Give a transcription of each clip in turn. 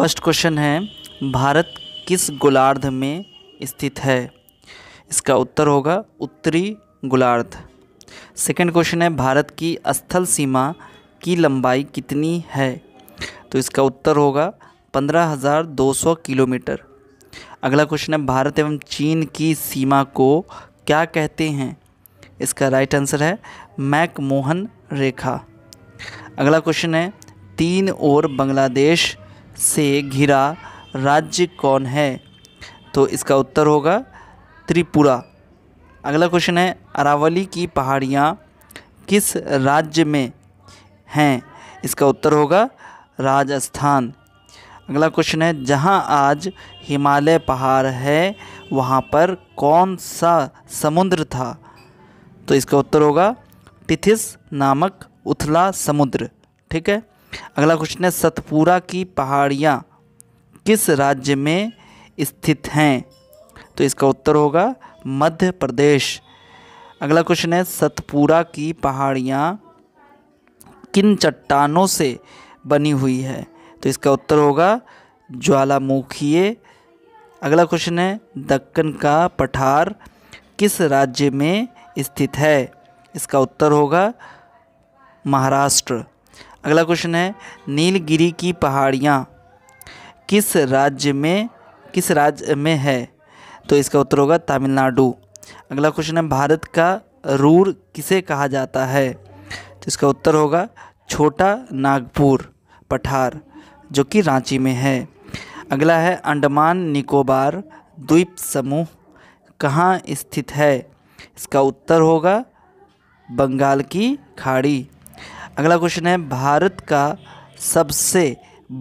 first question है भारत किस गोलार्ध में स्थित है इसका उत्तर होगा उत्तरी गोलार्ध सेकंड क्वेश्चन है भारत की स्थल सीमा की लंबाई कितनी है तो इसका उत्तर होगा 15,200 किलोमीटर अगला क्वेश्चन है भारत एवं चीन की सीमा को क्या कहते हैं इसका राइट आंसर है मैकमोहन रेखा अगला क्वेश्चन है तीन ओर बांग्लादेश से घिरा राज्य कौन है तो इसका उत्तर होगा त्रिपुरा अगला क्वेश्चन है अरावली की पहाड़ियाँ किस राज्य में हैं इसका उत्तर होगा राजस्थान अगला क्वेश्चन है जहाँ आज हिमालय पहाड़ है वहाँ पर कौन सा समुद्र था तो इसका उत्तर होगा टिथिस नामक उथला समुद्र ठीक है अगला क्वेश्चन है सतपुरा की पहाड़ियाँ किस राज्य में स्थित हैं तो इसका उत्तर होगा मध्य प्रदेश अगला क्वेश्चन है सतपुरा की पहाड़ियाँ किन चट्टानों से बनी हुई है तो इसका उत्तर होगा ज्वालामुखीय अगला क्वेश्चन है दक्कन का पठार किस राज्य में स्थित है इसका उत्तर होगा महाराष्ट्र अगला क्वेश्चन है नीलगिरी की पहाड़ियाँ किस राज्य में किस राज्य में है तो इसका उत्तर होगा तमिलनाडु अगला क्वेश्चन है भारत का रूर किसे कहा जाता है तो इसका उत्तर होगा छोटा नागपुर पठार जो कि रांची में है अगला है अंडमान निकोबार द्वीप समूह कहाँ स्थित है इसका उत्तर होगा बंगाल की खाड़ी अगला क्वेश्चन है भारत का सबसे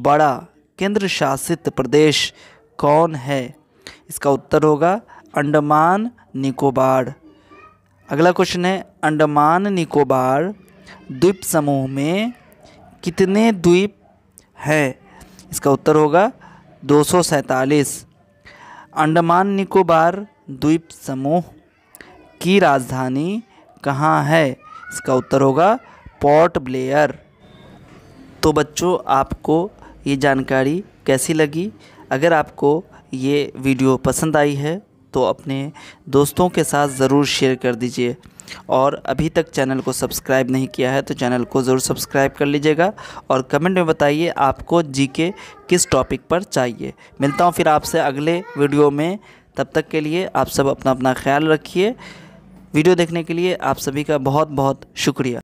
बड़ा केंद्र शासित प्रदेश कौन है इसका उत्तर होगा अंडमान निकोबार अगला क्वेश्चन है अंडमान निकोबार द्वीप समूह में कितने द्वीप हैं इसका उत्तर होगा दो अंडमान निकोबार द्वीप समूह की राजधानी कहाँ है इसका उत्तर होगा पोर्ट ब्लेयर तो बच्चों आपको ये जानकारी कैसी लगी अगर आपको ये वीडियो पसंद आई है तो अपने दोस्तों के साथ ज़रूर शेयर कर दीजिए और अभी तक चैनल को सब्सक्राइब नहीं किया है तो चैनल को ज़रूर सब्सक्राइब कर लीजिएगा और कमेंट में बताइए आपको जीके किस टॉपिक पर चाहिए मिलता हूँ फिर आपसे अगले वीडियो में तब तक के लिए आप सब अपना अपना ख्याल रखिए वीडियो देखने के लिए आप सभी का बहुत बहुत शुक्रिया